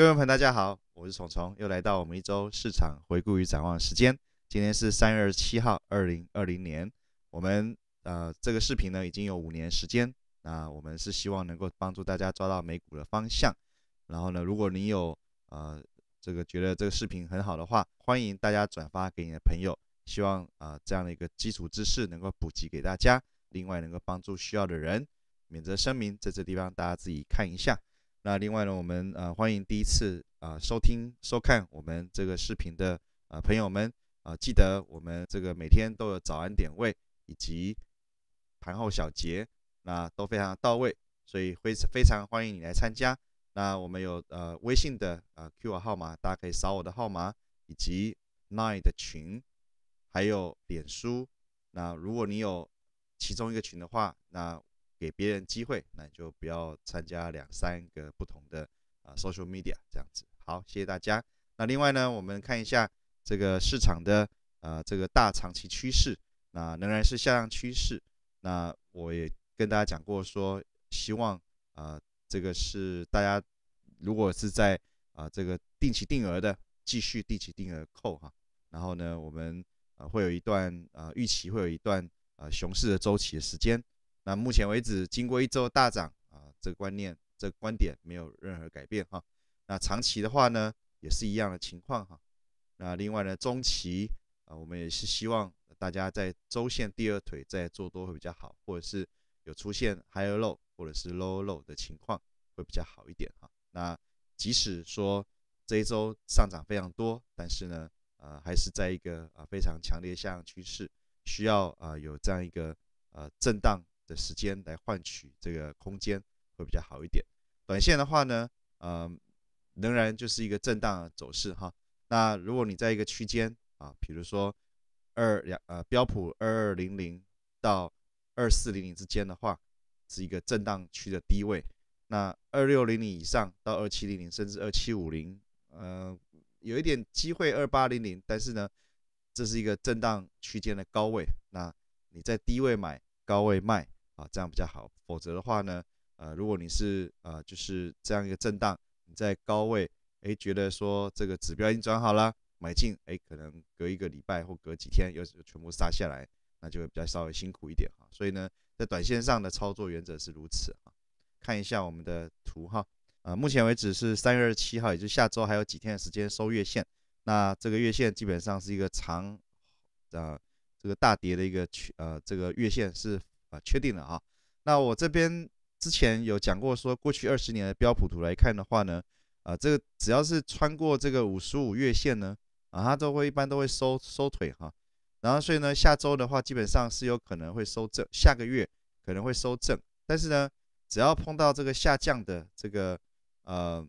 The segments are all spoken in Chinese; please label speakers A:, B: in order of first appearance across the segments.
A: 各位朋友，大家好，我是虫虫，又来到我们一周市场回顾与展望时间。今天是三月二十七号，二零二零年。我们呃这个视频呢已经有五年时间，那我们是希望能够帮助大家抓到美股的方向。然后呢，如果你有呃这个觉得这个视频很好的话，欢迎大家转发给你的朋友。希望啊这样的一个基础知识能够普及给大家，另外能够帮助需要的人。免责声明在这地方大家自己看一下。那另外呢，我们呃欢迎第一次啊收听收看我们这个视频的啊朋友们啊，记得我们这个每天都有早安点位以及盘后小结，那都非常到位，所以非非常欢迎你来参加。那我们有呃微信的啊 Q R 号码，大家可以扫我的号码，以及 Nine 的群，还有脸书。那如果你有其中一个群的话，那给别人机会，那你就不要参加两三个不同的啊 social media 这样子。好，谢谢大家。那另外呢，我们看一下这个市场的啊这个大长期趋势，那仍然是下降趋势。那我也跟大家讲过，说希望啊这个是大家如果是在啊这个定期定额的继续定期定额扣哈，然后呢我们呃会有一段呃预期会有一段呃熊市的周期的时间。那目前为止，经过一周大涨啊，这个观念、这个观点没有任何改变哈。那长期的话呢，也是一样的情况哈。那另外呢，中期啊，我们也是希望大家在周线第二腿再做多会比较好，或者是有出现 high low 或者是 low low 的情况会比较好一点哈。那即使说这一周上涨非常多，但是呢，呃，还是在一个啊非常强烈下降趋势，需要啊有这样一个呃震荡。的时间来换取这个空间会比较好一点。短线的话呢，呃，仍然就是一个震荡走势哈。那如果你在一个区间啊，比如说二两呃标普二二零零到二四零零之间的话，是一个震荡区的低位。那二六零零以上到二七零零甚至二七五零，呃，有一点机会二八零零，但是呢，这是一个震荡区间的高位。那你在低位买，高位卖。啊，这样比较好。否则的话呢，呃，如果你是呃，就是这样一个震荡，你在高位，哎，觉得说这个指标已经转好了，买进，哎，可能隔一个礼拜或隔几天又全部杀下来，那就会比较稍微辛苦一点哈。所以呢，在短线上的操作原则是如此啊。看一下我们的图哈，啊，目前为止是三月二十七号，也就下周还有几天的时间收月线。那这个月线基本上是一个长，呃，这个大跌的一个区，呃，这个月线是。啊，确定了啊。那我这边之前有讲过，说过去二十年的标普图来看的话呢，啊，这个只要是穿过这个五十五月线呢，啊，它都会一般都会收收腿哈。然后所以呢，下周的话基本上是有可能会收正，下个月可能会收正。但是呢，只要碰到这个下降的这个呃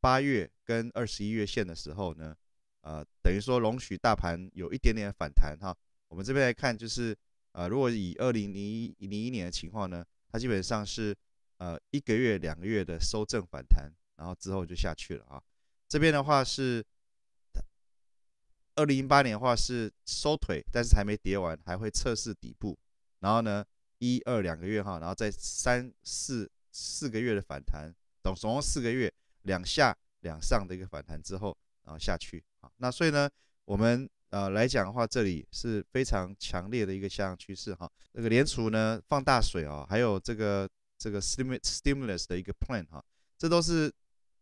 A: 八月跟二十一月线的时候呢，呃，等于说容许大盘有一点点反弹哈。我们这边来看就是。呃，如果以二零零一零一年的情况呢，它基本上是呃一个月、两个月的收正反弹，然后之后就下去了啊。这边的话是二零一八年的话是收腿，但是还没跌完，还会测试底部。然后呢，一二两个月哈，然后再三四四个月的反弹，总总共四个月两下两上的一个反弹之后，然后下去啊。那所以呢，我们。呃，来讲的话，这里是非常强烈的一个下降趋势哈。那个联储呢，放大水啊，还有这个这个 stim stimulus 的一个 plan 哈，这都是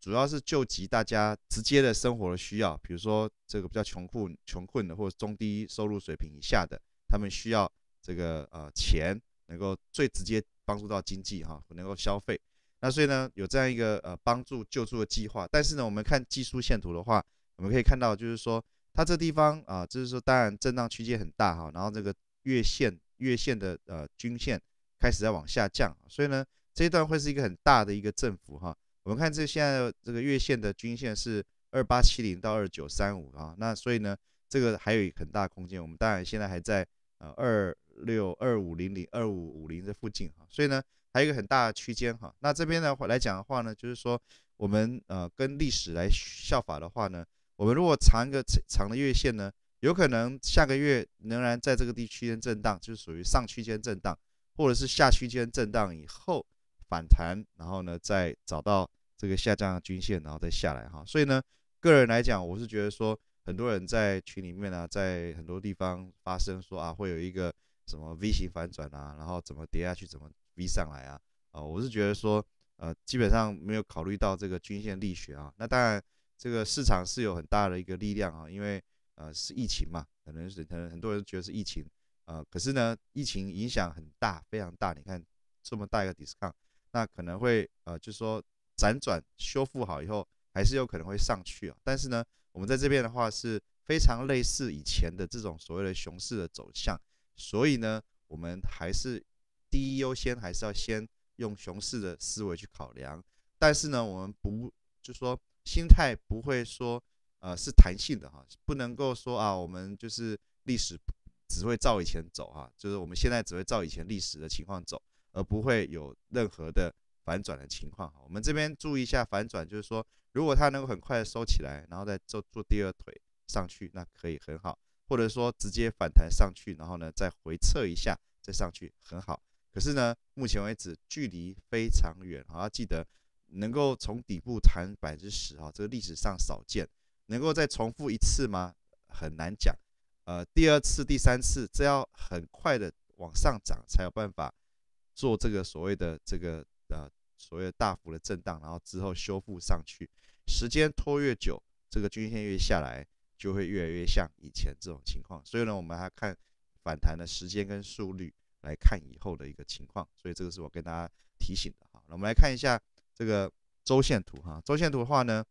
A: 主要是救急大家直接的生活的需要，比如说这个比较穷困穷困的或者中低收入水平以下的，他们需要这个呃钱能够最直接帮助到经济哈，能够消费。那所以呢，有这样一个呃帮助救助的计划，但是呢，我们看技术线图的话，我们可以看到就是说。它这地方啊，就是说，当然震荡区间很大哈，然后这个月线月线的呃均线开始在往下降，所以呢，这一段会是一个很大的一个振幅哈。我们看这现在这个月线的均线是二八七零到二九三五啊，那所以呢，这个还有很大空间。我们当然现在还在呃二六二五零零二五五零这附近哈，所以呢，还有一个很大的区间哈。那这边的话来讲的话呢，就是说我们呃跟历史来效法的话呢。我们如果长一个长的月线呢，有可能下个月仍然在这个地区间震荡，就是属于上区间震荡，或者是下区间震荡以后反弹，然后呢再找到这个下降的均线，然后再下来哈。所以呢，个人来讲，我是觉得说，很多人在群里面啊，在很多地方发生说啊，会有一个什么 V 型反转啊，然后怎么跌下去，怎么 V 上来啊，啊，我是觉得说，呃，基本上没有考虑到这个均线力学啊。那当然。这个市场是有很大的一个力量啊，因为呃是疫情嘛，可能是可能很多人觉得是疫情，呃，可是呢，疫情影响很大，非常大。你看这么大一个 discount，那可能会呃，就是说辗转修复好以后，还是有可能会上去啊。但是呢，我们在这边的话是非常类似以前的这种所谓的熊市的走向，所以呢，我们还是第一优先还是要先用熊市的思维去考量。但是呢，我们不就说。心态不会说呃是弹性的哈，不能够说啊，我们就是历史只会照以前走哈，就是我们现在只会照以前历史的情况走，而不会有任何的反转的情况哈。我们这边注意一下反转，就是说如果它能够很快的收起来，然后再做做第二腿上去，那可以很好；或者说直接反弹上去，然后呢再回撤一下再上去很好。可是呢，目前为止距离非常远，好要记得。能够从底部弹百分之十啊，这个历史上少见，能够再重复一次吗？很难讲。呃，第二次、第三次，这要很快的往上涨才有办法做这个所谓的这个呃所谓的大幅的震荡，然后之后修复上去，时间拖越久，这个均线越下来，就会越来越像以前这种情况。所以呢，我们还看反弹的时间跟速率来看以后的一个情况。所以这个是我跟大家提醒的哈。那我们来看一下。这个周线图哈，周线图的话呢，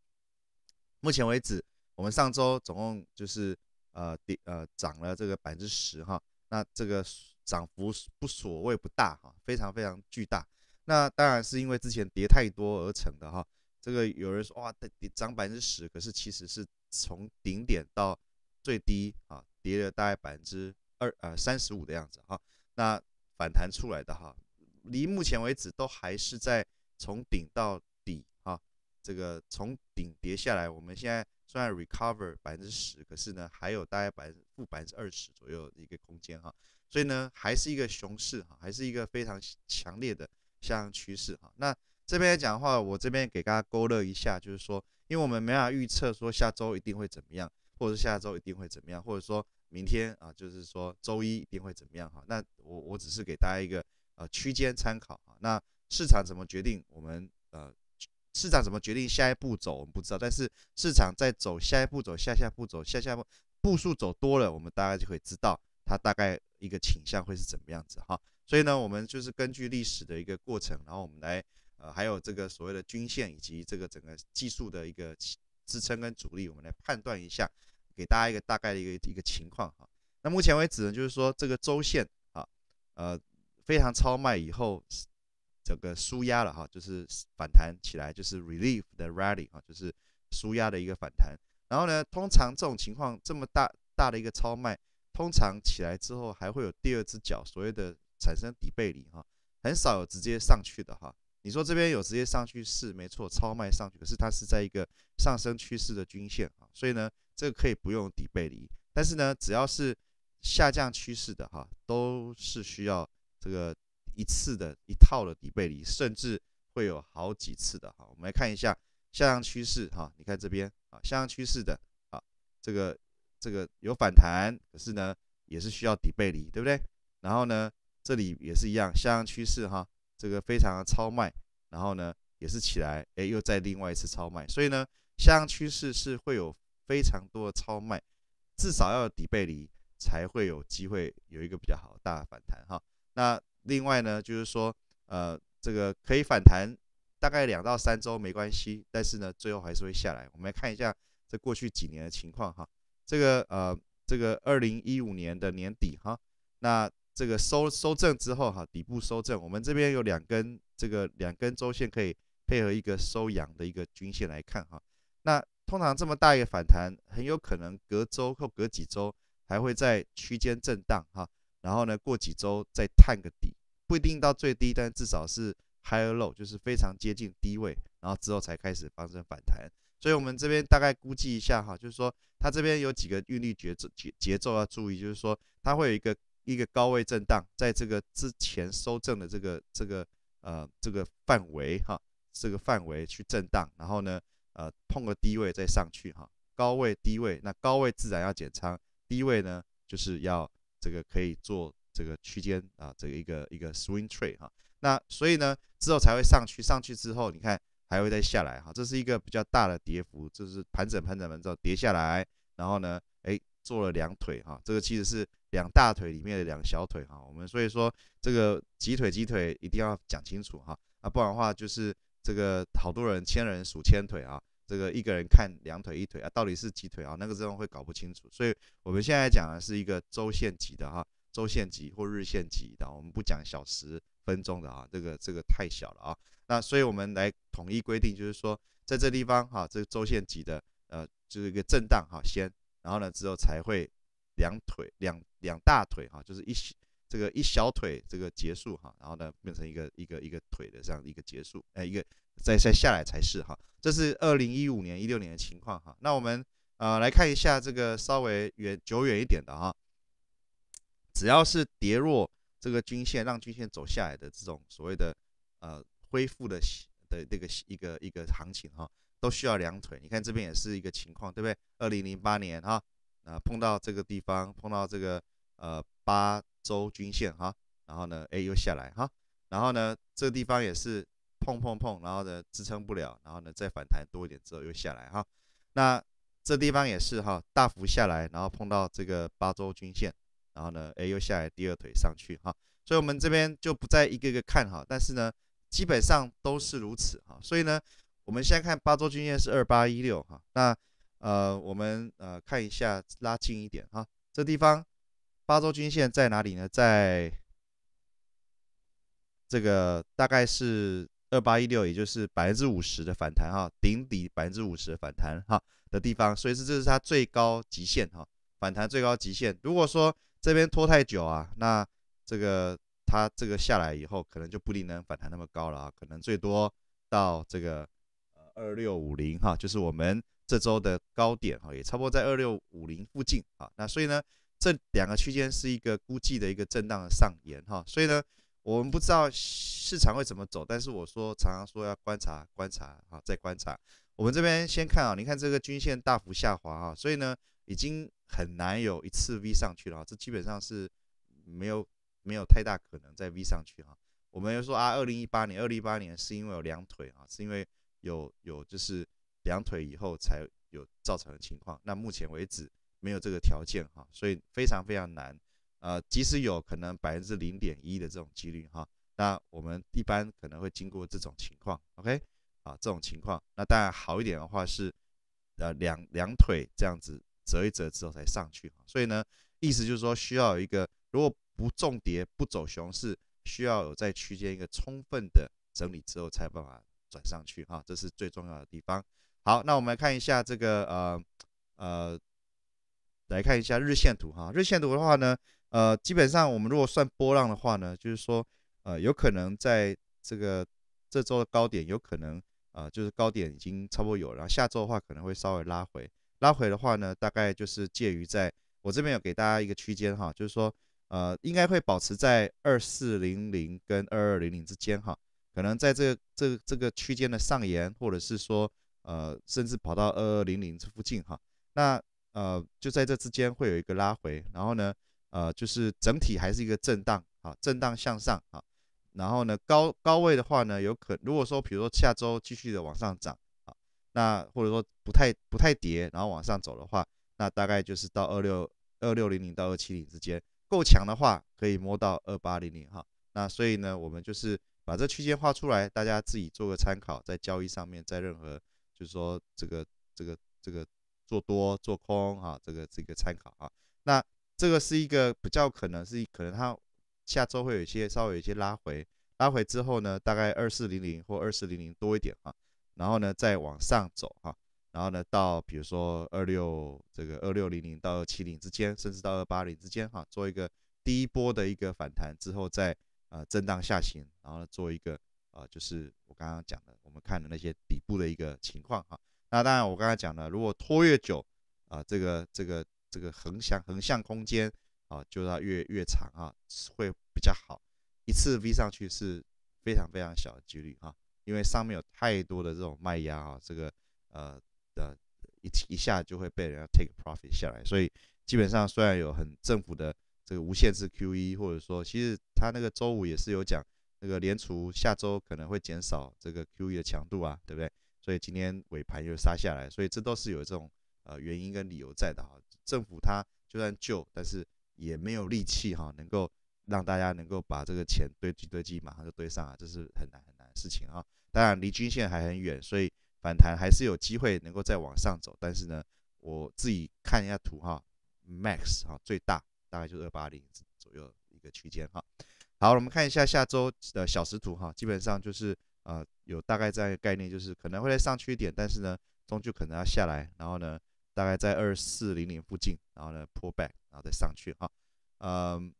A: 目前为止，我们上周总共就是呃跌呃涨了这个百分之十哈，那这个涨幅不所谓不大哈，非常非常巨大。那当然是因为之前跌太多而成的哈。这个有人说哇，跌涨百分之十，可是其实是从顶点到最低啊，跌了大概百分之二呃三十五的样子哈。那反弹出来的哈，离目前为止都还是在。从顶到底啊，这个从顶跌下来，我们现在虽然 recover 百分之十，可是呢，还有大概百分负百分之二十左右的一个空间哈，所以呢，还是一个熊市哈，还是一个非常强烈的下降趋势哈。那这边来讲的话，我这边给大家勾勒一下，就是说，因为我们没法预测说下周一定会怎么样，或者下周一定会怎么样，或者说明天啊，就是说周一一定会怎么样哈。那我我只是给大家一个呃区间参考哈，那。市场怎么决定？我们呃，市场怎么决定下一步走？我们不知道。但是市场在走下一步走下下步走下下步步数走多了，我们大概就会知道它大概一个倾向会是怎么样子哈。所以呢，我们就是根据历史的一个过程，然后我们来呃，还有这个所谓的均线以及这个整个技术的一个支撑跟阻力，我们来判断一下，给大家一个大概的一个一个情况哈。那目前为止呢，就是说这个周线啊，呃，非常超卖以后。整个舒压了哈，就是反弹起来，就是 relief 的 r a l l y 哈，就是舒压的一个反弹。然后呢，通常这种情况这么大大的一个超卖，通常起来之后还会有第二只脚，所谓的产生底背离哈，很少有直接上去的哈。你说这边有直接上去是没错，超卖上去可是它是在一个上升趋势的均线啊，所以呢，这个可以不用底背离。但是呢，只要是下降趋势的哈，都是需要这个。一次的一套的底背离，甚至会有好几次的哈。我们来看一下下降趋势哈，你看这边啊，下降趋势的啊，这个这个有反弹，可是呢也是需要底背离，对不对？然后呢这里也是一样，下降趋势哈，这个非常的超卖，然后呢也是起来，哎又在另外一次超卖，所以呢下降趋势是会有非常多的超卖，至少要有底背离才会有机会有一个比较好大反弹哈。那另外呢，就是说，呃，这个可以反弹大概两到三周没关系，但是呢，最后还是会下来。我们来看一下这过去几年的情况哈，这个呃，这个二零一五年的年底哈，那这个收收正之后哈，底部收正，我们这边有两根这个两根周线可以配合一个收阳的一个均线来看哈。那通常这么大一个反弹，很有可能隔周或隔几周还会在区间震荡哈。然后呢，过几周再探个底，不一定到最低，但至少是 higher low，就是非常接近低位，然后之后才开始发生反弹。所以我们这边大概估计一下哈，就是说它这边有几个运力节节节奏要注意，就是说它会有一个一个高位震荡，在这个之前收正的这个这个呃这个范围哈，这个范围去震荡，然后呢呃碰个低位再上去哈，高位低位，那高位自然要减仓，低位呢就是要。这个可以做这个区间啊，这个一个一个 swing trade 哈，那所以呢之后才会上去，上去之后你看还会再下来哈，这是一个比较大的跌幅，就是盘整盘整完之后跌下来，然后呢哎做了两腿哈，这个其实是两大腿里面的两小腿哈，我们所以说这个几腿几腿一定要讲清楚哈，啊不然的话就是这个好多人千人数千腿啊。这个一个人看两腿一腿啊，到底是几腿啊？那个地方会搞不清楚，所以我们现在讲的是一个周线级的哈，周线级或日线级的，我们不讲小时、分钟的啊，这个这个太小了啊。那所以我们来统一规定，就是说在这地方哈，这个周线级的呃，就是一个震荡哈先，然后呢之后才会两腿两两大腿哈，就是一这个一小腿这个结束哈，然后呢变成一个一个一个腿的这样一个结束，哎一个。再再下来才是哈，这是二零一五年、一六年的情况哈。那我们呃来看一下这个稍微远久远一点的哈，只要是跌弱这个均线，让均线走下来的这种所谓的呃恢复的的这个一个一个行情哈，都需要两腿。你看这边也是一个情况，对不对？二零零八年哈，啊碰到这个地方，碰到这个呃八周均线哈，然后呢，哎又下来哈，然后呢这个地方也是。碰碰碰，然后呢支撑不了，然后呢再反弹多一点之后又下来哈，那这地方也是哈，大幅下来，然后碰到这个八周均线，然后呢哎又下来第二腿上去哈，所以我们这边就不再一个个看哈，但是呢基本上都是如此哈，所以呢我们现在看八周均线是二八一六哈，那呃我们呃看一下拉近一点哈，这地方八周均线在哪里呢？在这个大概是。二八一六，也就是百分之五十的反弹哈，顶底百分之五十的反弹哈的地方，所以是这是它最高极限哈，反弹最高极限。如果说这边拖太久啊，那这个它这个下来以后，可能就不一定能反弹那么高了啊，可能最多到这个呃二六五零哈，就是我们这周的高点哈，也差不多在二六五零附近啊。那所以呢，这两个区间是一个估计的一个震荡的上沿哈，所以呢。我们不知道市场会怎么走，但是我说常常说要观察观察啊，再观察。我们这边先看啊，你看这个均线大幅下滑啊，所以呢，已经很难有一次 V 上去了这基本上是没有没有太大可能再 V 上去哈。我们又说啊，二零一八年二零一八年是因为有两腿啊，是因为有有就是两腿以后才有造成的情况，那目前为止没有这个条件哈，所以非常非常难。呃，即使有可能百分之零点一的这种几率哈，那我们一般可能会经过这种情况，OK？啊，这种情况，那当然好一点的话是，呃，两两腿这样子折一折之后才上去，所以呢，意思就是说需要一个，如果不重叠不走熊市，需要有在区间一个充分的整理之后才有办法转上去哈，这是最重要的地方。好，那我们来看一下这个呃呃，来看一下日线图哈，日线图的话呢。呃，基本上我们如果算波浪的话呢，就是说，呃，有可能在这个这周的高点有可能，呃，就是高点已经差不多有然后下周的话可能会稍微拉回，拉回的话呢，大概就是介于在，我这边有给大家一个区间哈，就是说，呃，应该会保持在二四零零跟二二零零之间哈，可能在这个这这个区间的上沿，或者是说，呃，甚至跑到二二零零这附近哈，那呃，就在这之间会有一个拉回，然后呢？呃，就是整体还是一个震荡啊，震荡向上啊，然后呢，高高位的话呢，有可如果说比如说下周继续的往上涨啊，那或者说不太不太跌，然后往上走的话，那大概就是到二六二六零零到二七零之间，够强的话可以摸到二八零零哈。那所以呢，我们就是把这区间画出来，大家自己做个参考，在交易上面，在任何就是说这个这个这个做多做空啊，这个这个参考啊，那。这个是一个比较可能是可能它下周会有一些稍微有一些拉回，拉回之后呢，大概二四零零或二四零零多一点哈，然后呢再往上走哈，然后呢到比如说二六这个二六零零到七零之间，甚至到二八零之间哈，做一个第一波的一个反弹之后再呃震荡下行，然后做一个呃就是我刚刚讲的我们看的那些底部的一个情况哈，那当然我刚才讲了，如果拖越久啊，这个这个。这个横向横向空间啊，就要越越长啊，会比较好。一次 V 上去是非常非常小的几率啊，因为上面有太多的这种卖压啊，这个呃的一一下就会被人家 take profit 下来，所以基本上虽然有很政府的这个无限制 QE，或者说其实他那个周五也是有讲那个联储下周可能会减少这个 QE 的强度啊，对不对？所以今天尾盘又杀下来，所以这都是有这种。呃，原因跟理由在的哈，政府它就算救，但是也没有力气哈，能够让大家能够把这个钱堆积堆积，马上就堆上啊，这是很难很难的事情哈。当然离均线还很远，所以反弹还是有机会能够再往上走，但是呢，我自己看一下图哈，max 哈最大大概就是二八零左右一个区间哈。好，我们看一下下周的小时图哈，基本上就是呃有大概这样一个概念，就是可能会再上去一点，但是呢，终究可能要下来，然后呢。大概在二四零零附近，然后呢，pull back，然后再上去哈。嗯，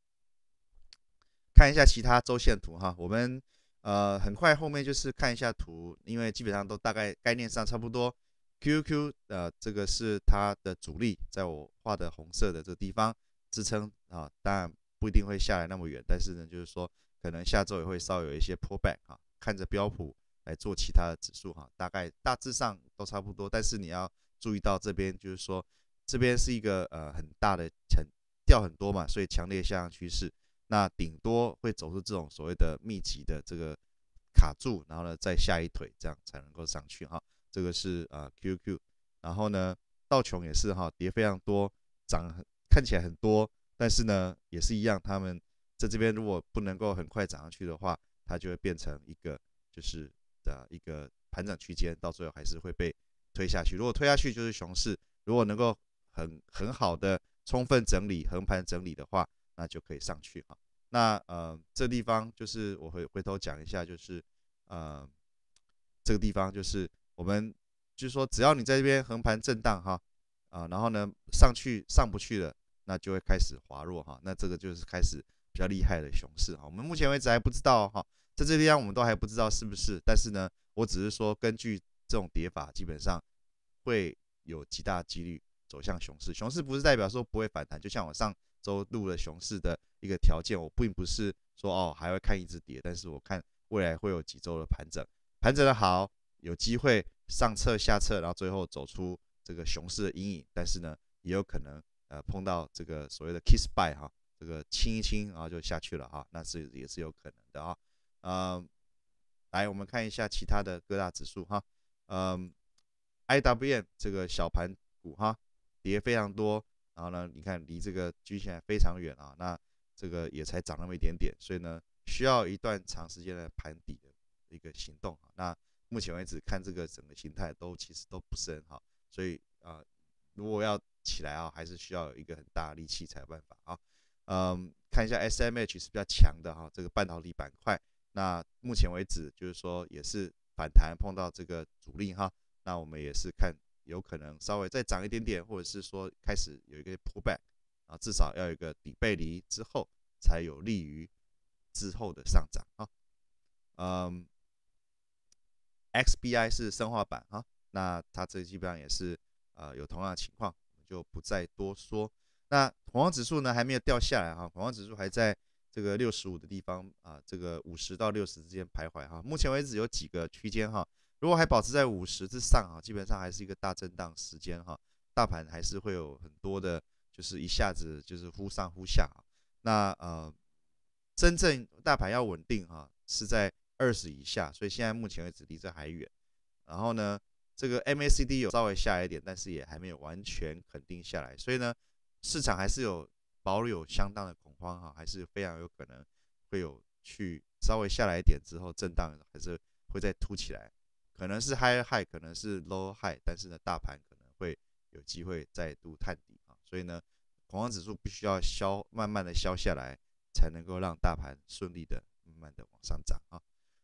A: 看一下其他周线图哈。我们呃，很快后面就是看一下图，因为基本上都大概概念上差不多。QQ 的这个是它的主力，在我画的红色的这个地方支撑啊，当然不一定会下来那么远，但是呢，就是说可能下周也会稍有一些 pull back 啊，看着标普来做其他的指数哈，大概大致上都差不多，但是你要。注意到这边就是说，这边是一个呃很大的层掉很多嘛，所以强烈下降趋势，那顶多会走出这种所谓的密集的这个卡住，然后呢再下一腿，这样才能够上去哈。这个是啊 QQ，然后呢，道琼也是哈，跌非常多，涨看起来很多，但是呢也是一样，他们在这边如果不能够很快涨上去的话，它就会变成一个就是的一个盘整区间，到最后还是会被。推下去，如果推下去就是熊市；如果能够很很好的充分整理、横盘整理的话，那就可以上去哈。那呃，这地方就是我会回头讲一下，就是呃，这个地方就是我们就是说，只要你在这边横盘震荡哈，啊，然后呢上去上不去了，那就会开始滑落哈。那这个就是开始比较厉害的熊市哈。我们目前为止还不知道哈，在这地方我们都还不知道是不是，但是呢，我只是说根据。这种跌法基本上会有极大几率走向熊市。熊市不是代表说不会反弹，就像我上周录了熊市的一个条件，我并不是说哦还会看一只跌，但是我看未来会有几周的盘整，盘整的好有机会上策下策，然后最后走出这个熊市的阴影。但是呢，也有可能呃碰到这个所谓的 kiss bye 哈，这个亲一亲然后就下去了哈，那是也是有可能的啊。嗯，来我们看一下其他的各大指数哈。嗯 i w m 这个小盘股哈，跌非常多，然后呢，你看离这个均线非常远啊，那这个也才涨那么一点点，所以呢，需要一段长时间的盘底的一个行动。那目前为止看这个整个形态都其实都不是很好，所以啊，如果要起来啊，还是需要有一个很大的力气才有办法啊。嗯，看一下 SMH 是比较强的哈，这个半导体板块，那目前为止就是说也是。反弹碰到这个阻力哈，那我们也是看有可能稍微再涨一点点，或者是说开始有一个破 k 啊，至少要有一个底背离之后，才有利于之后的上涨啊。嗯，XBI 是生化版啊，那它这基本上也是呃有同样的情况，就不再多说。那恐慌指数呢还没有掉下来哈，恐慌指数还在。这个六十五的地方啊，这个五十到六十之间徘徊哈。目前为止有几个区间哈。如果还保持在五十之上啊，基本上还是一个大震荡时间哈。大盘还是会有很多的，就是一下子就是忽上忽下。那呃，真正大盘要稳定啊，是在二十以下。所以现在目前为止离这还远。然后呢，这个 MACD 有稍微下一点，但是也还没有完全肯定下来。所以呢，市场还是有。保有相当的恐慌哈，还是非常有可能会有去稍微下来一点之后震荡，还是会再凸起来，可能是 high high 可能是 low high，但是呢大盘可能会有机会再度探底啊，所以呢恐慌指数必须要消，慢慢的消下来，才能够让大盘顺利的慢慢的往上涨啊。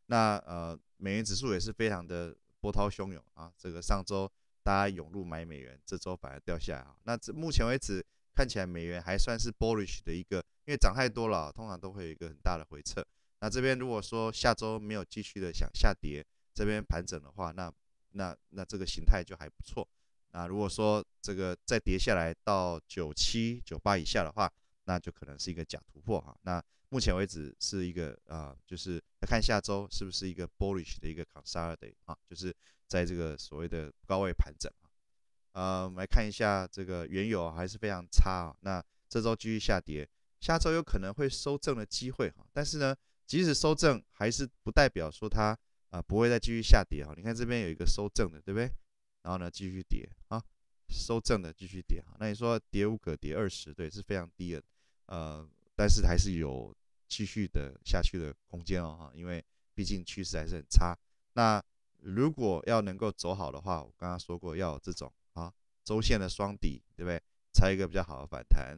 A: 那呃美元指数也是非常的波涛汹涌啊，这个上周大家涌入买美元，这周反而掉下来啊，那这目前为止。看起来美元还算是 bullish 的一个，因为涨太多了，通常都会有一个很大的回撤。那这边如果说下周没有继续的想下跌，这边盘整的话，那那那这个形态就还不错。那如果说这个再跌下来到九七九八以下的话，那就可能是一个假突破哈。那目前为止是一个啊，就是看下周是不是一个 bullish 的一个 c o n s o l i d a t i o 就是在这个所谓的高位盘整。呃，我们来看一下这个原油还是非常差啊。那这周继续下跌，下周有可能会收正的机会哈。但是呢，即使收正，还是不代表说它啊不会再继续下跌哦。你看这边有一个收正的，对不对？然后呢，继续跌啊，收正的继续跌哈。那你说跌五个跌二十，对，是非常低的，呃，但是还是有继续的下去的空间哦哈。因为毕竟趋势还是很差。那如果要能够走好的话，我刚刚说过要这种。周线的双底，对不对？才一个比较好的反弹，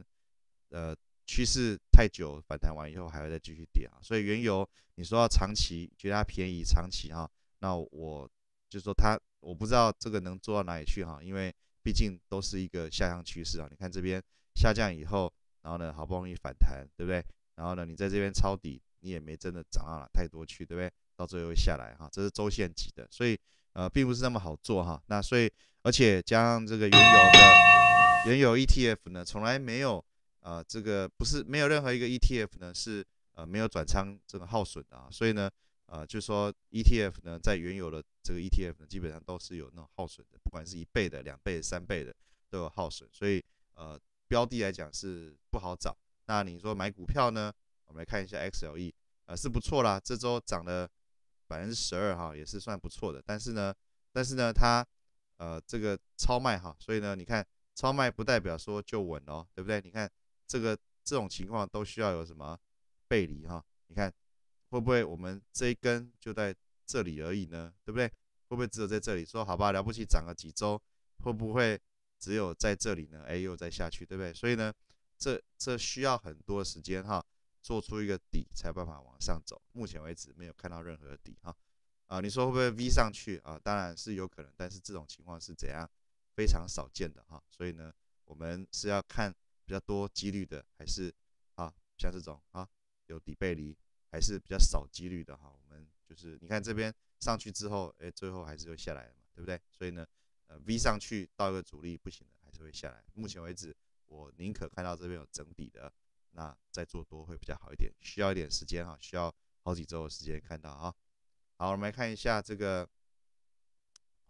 A: 呃，趋势太久，反弹完以后还会再继续跌啊。所以原油，你说要长期觉得它便宜，长期哈，那我就说它，我不知道这个能做到哪里去哈，因为毕竟都是一个下降趋势啊。你看这边下降以后，然后呢，好不容易反弹，对不对？然后呢，你在这边抄底，你也没真的涨到哪太多去，对不对？到最后会下来哈，这是周线级的，所以呃，并不是那么好做哈。那所以。而且加上这个原油的原油 ETF 呢，从来没有呃，这个不是没有任何一个 ETF 呢是呃没有转仓这个耗损的啊。所以呢，呃，就说 ETF 呢，在原有的这个 ETF 呢基本上都是有那种耗损的，不管是一倍的、两倍、三倍的都有耗损。所以呃，标的来讲是不好找。那你说买股票呢？我们来看一下 XLE 啊，是不错啦，这周涨了百分之十二哈，也是算不错的。但是呢，但是呢，它呃，这个超卖哈，所以呢，你看超卖不代表说就稳哦，对不对？你看这个这种情况都需要有什么背离哈？你看会不会我们这一根就在这里而已呢？对不对？会不会只有在这里说好吧？了不起涨了几周，会不会只有在这里呢？哎，又再下去，对不对？所以呢，这这需要很多时间哈，做出一个底才办法往上走。目前为止没有看到任何底哈。啊，你说会不会 V 上去啊？当然是有可能，但是这种情况是怎样，非常少见的哈。所以呢，我们是要看比较多几率的，还是啊，像这种啊，有底背离，还是比较少几率的哈。我们就是你看这边上去之后，哎，最后还是会下来的嘛，对不对？所以呢，呃，V 上去到一个阻力不行的，还是会下来。目前为止，我宁可看到这边有整比的，那再做多会比较好一点，需要一点时间哈，需要好几周的时间看到啊。好，我们来看一下这个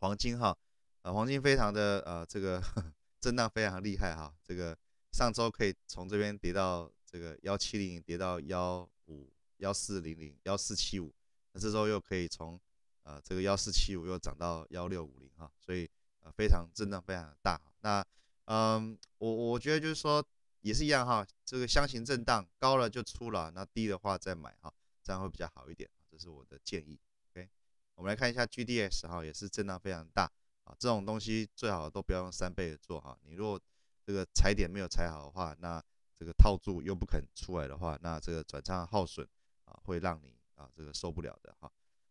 A: 黄金哈，呃，黄金非常的呃，这个 震荡非常厉害哈，这个上周可以从这边跌到这个幺七零跌到幺五幺四零零幺四七五，那这周又可以从呃这个幺四七五又涨到幺六五零哈，所以呃非常震荡非常的大。那嗯，我我觉得就是说也是一样哈，这个箱型震荡高了就出了，那低的话再买哈，这样会比较好一点，这是我的建议。我们来看一下 g d s 哈，也是震荡非常大啊。这种东西最好都不要用三倍的做哈。你如果这个踩点没有踩好的话，那这个套住又不肯出来的话，那这个转仓耗损啊，会让你啊这个受不了的哈。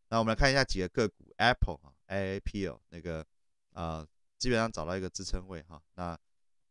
A: 那我们来看一下几个个股，Apple 啊，AAPL 那个啊，基本上找到一个支撑位哈。那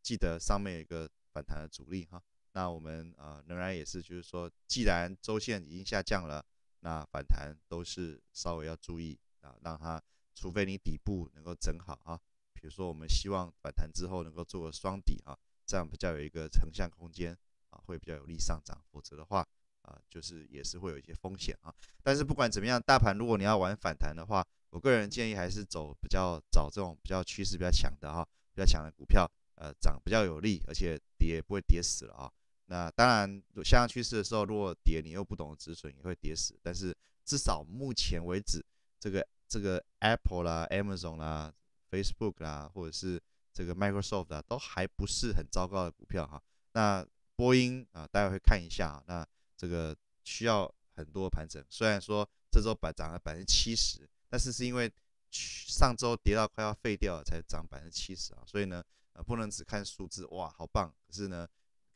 A: 记得上面有一个反弹的阻力哈。那我们啊仍然也是，就是说，既然周线已经下降了。那反弹都是稍微要注意啊，让它，除非你底部能够整好啊，比如说我们希望反弹之后能够做个双底啊，这样比较有一个成像空间啊，会比较有利上涨，否则的话啊，就是也是会有一些风险啊。但是不管怎么样，大盘如果你要玩反弹的话，我个人建议还是走比较找这种比较趋势比较强的哈，比较强的股票，呃，涨比较有利，而且跌不会跌死了啊。那当然，下降趋势的时候，如果跌，你又不懂得止损，也会跌死。但是至少目前为止，这个这个 Apple 啦、Amazon 啦、Facebook 啦，或者是这个 Microsoft 啊，都还不是很糟糕的股票哈。那波音啊，大家会看一下，那这个需要很多盘整。虽然说这周百涨了百分之七十，但是是因为上周跌到快要废掉了才涨百分之七十啊。所以呢，呃，不能只看数字，哇，好棒。可是呢？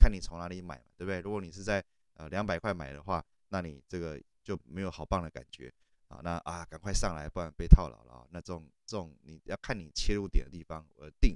A: 看你从哪里买嘛，对不对？如果你是在呃两百块买的话，那你这个就没有好棒的感觉啊。那啊，赶快上来，不然被套牢了。啊。那这种这种，你要看你切入点的地方而定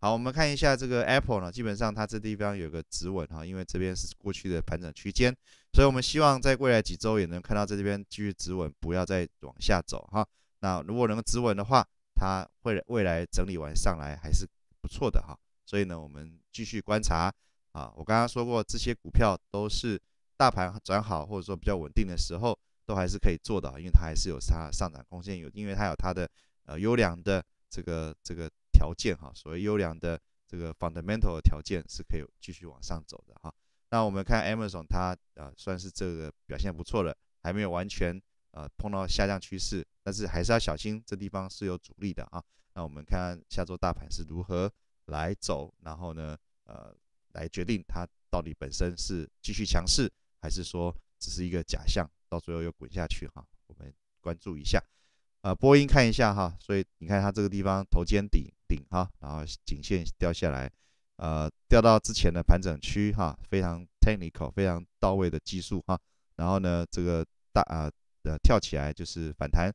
A: 好，我们看一下这个 Apple 呢，基本上它这地方有个指纹哈，因为这边是过去的盘整区间，所以我们希望在未来几周也能看到这边继续指纹，不要再往下走哈。那如果能指纹的话，它会未来整理完上来还是不错的哈。所以呢，我们继续观察。啊，我刚刚说过，这些股票都是大盘转好或者说比较稳定的时候，都还是可以做的，因为它还是有它上涨空间，有，因为它有它的呃优良的这个这个条件哈，所谓优良的这个 fundamental 的条件是可以继续往上走的哈。那我们看 Amazon，它啊算是这个表现不错了，还没有完全呃碰到下降趋势，但是还是要小心，这地方是有阻力的啊。那我们看下周大盘是如何来走，然后呢，呃。来决定它到底本身是继续强势，还是说只是一个假象，到最后又滚下去哈。我们关注一下，呃，波音看一下哈。所以你看它这个地方头肩顶顶哈，然后颈线掉下来，呃，掉到之前的盘整区哈，非常 technical，非常到位的技术哈。然后呢，这个大啊呃跳起来就是反弹，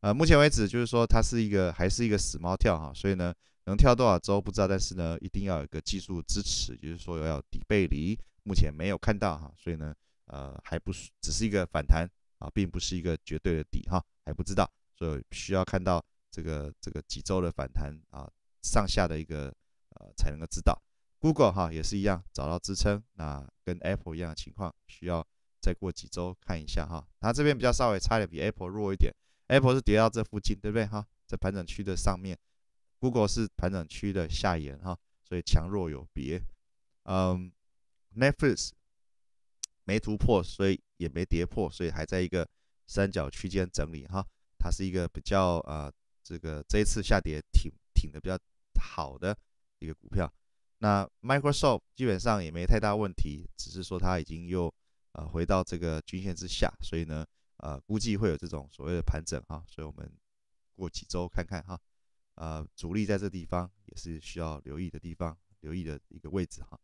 A: 呃，目前为止就是说它是一个还是一个死猫跳哈。所以呢。能跳多少周不知道，但是呢，一定要有个技术支持，也就是说要底背离，目前没有看到哈，所以呢，呃，还不是只是一个反弹啊，并不是一个绝对的底哈，还不知道，所以需要看到这个这个几周的反弹啊，上下的一个呃才能够知道。Google 哈也是一样，找到支撑，那跟 Apple 一样的情况，需要再过几周看一下哈，它这边比较稍微差点，比 Apple 弱一点，Apple 是跌到这附近，对不对哈，在盘整区的上面。Google 是盘整区的下沿哈，所以强弱有别。嗯，Netflix 没突破，所以也没跌破，所以还在一个三角区间整理哈。它是一个比较呃，这个这一次下跌挺挺的比较好的一个股票。那 Microsoft 基本上也没太大问题，只是说它已经又呃回到这个均线之下，所以呢呃估计会有这种所谓的盘整哈。所以我们过几周看看哈。呃，主力在这地方也是需要留意的地方，留意的一个位置哈。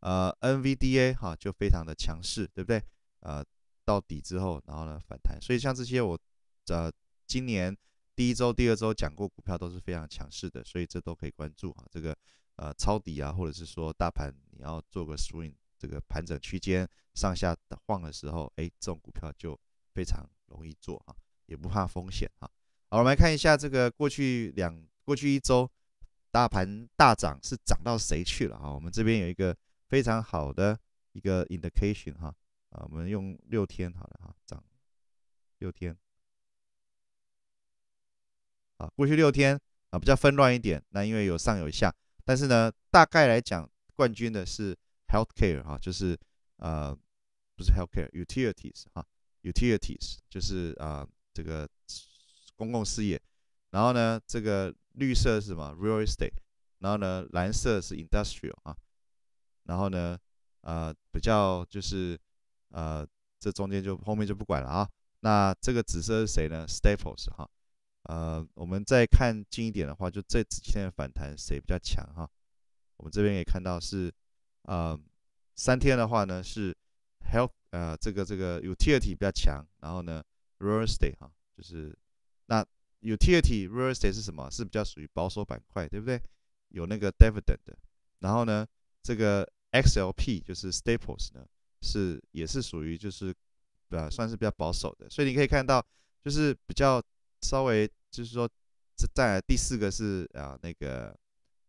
A: 呃，NVDA 哈就非常的强势，对不对？呃，到底之后，然后呢反弹，所以像这些我呃今年第一周、第二周讲过股票都是非常强势的，所以这都可以关注哈。这个呃抄底啊，或者是说大盘你要做个 swing，这个盘整区间上下晃的时候，哎，这种股票就非常容易做哈，也不怕风险哈。好，我们来看一下这个过去两。过去一周，大盘大涨是涨到谁去了啊？我们这边有一个非常好的一个 indication 哈，啊，我们用六天好了哈，涨六天，啊，过去六天啊比较纷乱一点，那因为有上有下，但是呢，大概来讲，冠军的是 healthcare 哈，就是呃，不是 healthcare utilities 哈，utilities 就是啊这个公共事业。然后呢，这个绿色是什么？Real Estate。然后呢，蓝色是 Industrial 啊。然后呢，呃，比较就是呃，这中间就后面就不管了啊。那这个紫色是谁呢？Staples 哈。呃，我们再看近一点的话，就这几天的反弹谁比较强哈？我们这边也看到是呃三天的话呢是 Health 呃这个这个 Utility 比较强。然后呢，Real Estate 哈就是。Utility、Real Estate 是什么？是比较属于保守板块，对不对？有那个 Dividend 然后呢，这个 XLP 就是 Staples 呢，是也是属于就是呃，算是比较保守的。所以你可以看到，就是比较稍微就是说，这再第四个是啊那个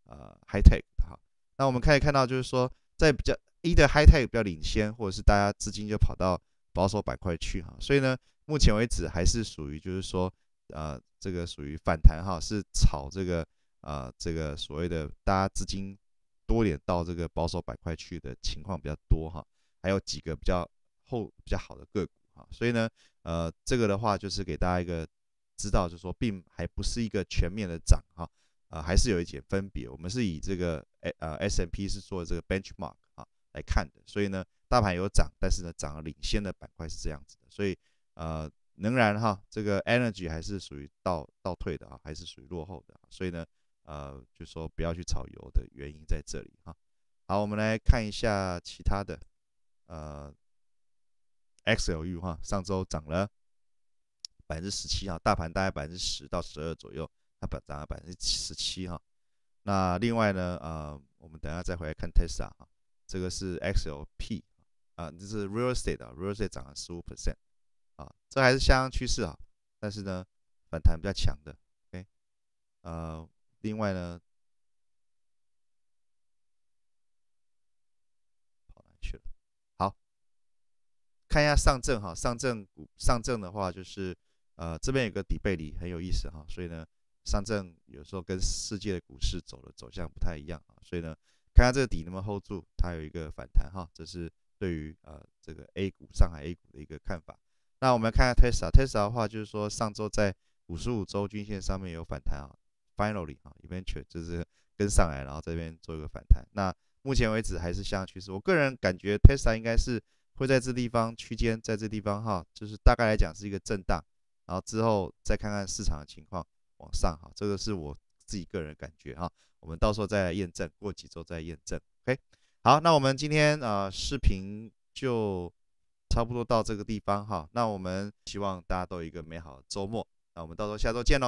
A: 呃 High Tech 好，那我们可以看到就是说，在比较一的 High Tech 比较领先，或者是大家资金就跑到保守板块去哈。所以呢，目前为止还是属于就是说。呃，这个属于反弹哈，是炒这个呃这个所谓的大家资金多点到这个保守板块去的情况比较多哈，还有几个比较后比较好的个股哈，所以呢，呃，这个的话就是给大家一个知道，就是说并还不是一个全面的涨哈，啊，还是有一些分别。我们是以这个呃 S M P 是做这个 benchmark 啊来看的，所以呢，大盘有涨，但是呢涨了领先的板块是这样子的，所以呃。能然哈，这个 energy 还是属于倒倒退的啊，还是属于落后的，所以呢，呃，就说不要去炒油的原因在这里哈。好，我们来看一下其他的，呃，XL u 哈，上周涨了百分之十七哈，大盘大概百分之十到十二左右，它涨涨了百分之十七哈。那另外呢，呃，我们等下再回来看 Tesla 哈，这个是 XLP 啊，这是 real estate 啊，real estate 涨了十五 percent。啊，这还是下降趋势啊，但是呢，反弹比较强的。OK，呃，另外呢，跑哪去了？好，看一下上证哈，上证股上证的话就是呃，这边有个底背离很有意思哈，所以呢，上证有时候跟世界的股市走的走向不太一样啊，所以呢，看下这个底能不能 hold 住，它有一个反弹哈，这是对于呃这个 A 股上海 A 股的一个看法。那我们看下 Tesla，Tesla 的话就是说上周在五十五周均线上面有反弹啊，finally 啊，l l 全就是跟上来，然后这边做一个反弹。那目前为止还是向趋势，我个人感觉 Tesla 应该是会在这地方区间，在这地方哈，就是大概来讲是一个震荡，然后之后再看看市场的情况往上哈，这个是我自己个人感觉哈，我们到时候再来验证，过几周再验证。OK，好，那我们今天呃视频就。差不多到这个地方哈，那我们希望大家都有一个美好的周末。那我们到时候下周见喽。